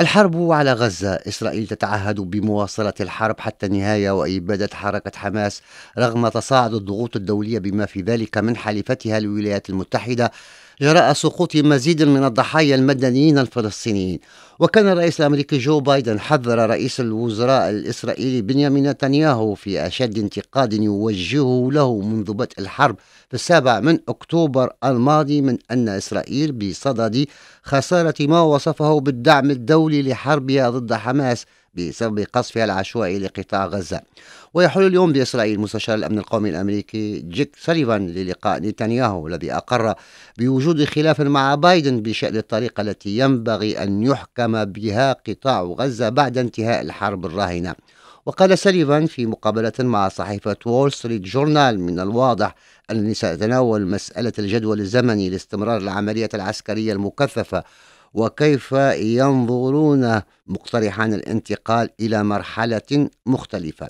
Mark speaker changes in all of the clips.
Speaker 1: الحرب على غزة إسرائيل تتعهد بمواصلة الحرب حتى النهاية وإبادة حركة حماس رغم تصاعد الضغوط الدولية بما في ذلك من حليفتها الولايات المتحدة جراء سقوط مزيد من الضحايا المدنيين الفلسطينيين وكان الرئيس الأمريكي جو بايدن حذر رئيس الوزراء الإسرائيلي بنيامين نتنياهو في أشد انتقاد يوجهه له منذ بدء الحرب في السابع من أكتوبر الماضي من أن إسرائيل بصدد خسارة ما وصفه بالدعم الدولي لحربها ضد حماس بسبب قصفها العشوائي لقطاع غزة ويحل اليوم بإسرائيل مستشار الأمن القومي الأمريكي جيك سليفان للقاء نتنياهو الذي أقر بوجود خلاف مع بايدن بشأن الطريقة التي ينبغي أن يحكم بها قطاع غزة بعد انتهاء الحرب الراهنة وقال سليفان في مقابلة مع صحيفة وول ستريت جورنال من الواضح أنني سأتناول مسألة الجدول الزمني لاستمرار العملية العسكرية المكثفة وكيف ينظرون مقترحان الانتقال إلى مرحلة مختلفة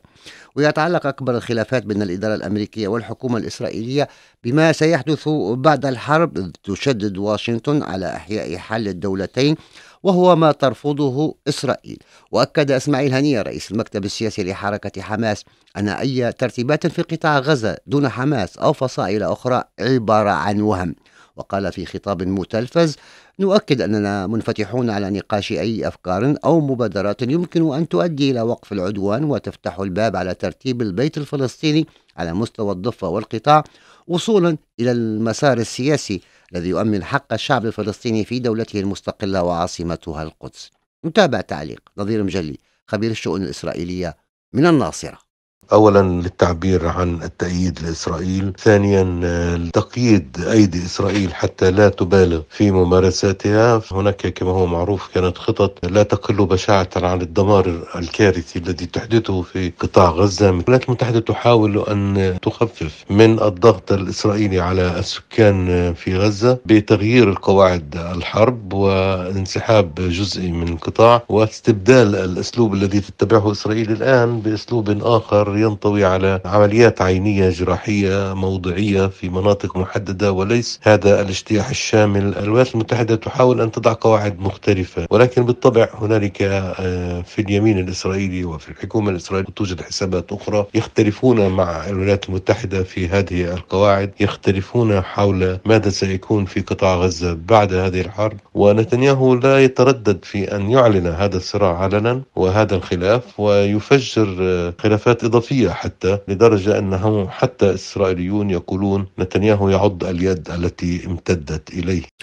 Speaker 1: ويتعلق أكبر الخلافات بين الإدارة الأمريكية والحكومة الإسرائيلية بما سيحدث بعد الحرب تشدد واشنطن على إحياء حل الدولتين وهو ما ترفضه إسرائيل وأكد إسماعيل هنية رئيس المكتب السياسي لحركة حماس أن أي ترتيبات في قطاع غزة دون حماس أو فصائل أخرى عبارة عن وهم وقال في خطاب متلفز نؤكد أننا منفتحون على نقاش أي أفكار أو مبادرات يمكن أن تؤدي إلى وقف العدوان وتفتح الباب على ترتيب البيت الفلسطيني على مستوى الضفة والقطاع وصولا إلى المسار السياسي الذي يؤمن حق الشعب الفلسطيني في دولته المستقلة وعاصمتها القدس نتابع تعليق نظير مجلي خبير الشؤون الإسرائيلية من الناصره
Speaker 2: اولا للتعبير عن التأييد لاسرائيل، ثانيا آه، لتقييد ايدي اسرائيل حتى لا تبالغ في ممارساتها، هناك كما هو معروف كانت خطط لا تقل بشاعة عن الدمار الكارثي الذي تحدثه في قطاع غزة، الولايات المتحدة تحاول ان تخفف من الضغط الاسرائيلي على السكان في غزة بتغيير قواعد الحرب وانسحاب جزئي من القطاع واستبدال الاسلوب الذي تتبعه اسرائيل الان باسلوب اخر ينطوي على عمليات عينية جراحية موضعية في مناطق محددة وليس هذا الاجتياح الشامل الولايات المتحدة تحاول أن تضع قواعد مختلفة ولكن بالطبع هنالك آه، في اليمين الإسرائيلي وفي الحكومة الإسرائيلية توجد حسابات أخرى يختلفون مع الولايات المتحدة في هذه القواعد يختلفون حول ماذا سيكون في قطاع غزة بعد هذه الحرب ونتنياهو لا يتردد في أن يعلن هذا الصراع علنا وهذا الخلاف ويفجر آه، خلافات إضافية الاضافيه حتى لدرجه انهم حتى اسرائيليون يقولون نتنياهو يعض اليد التي امتدت اليه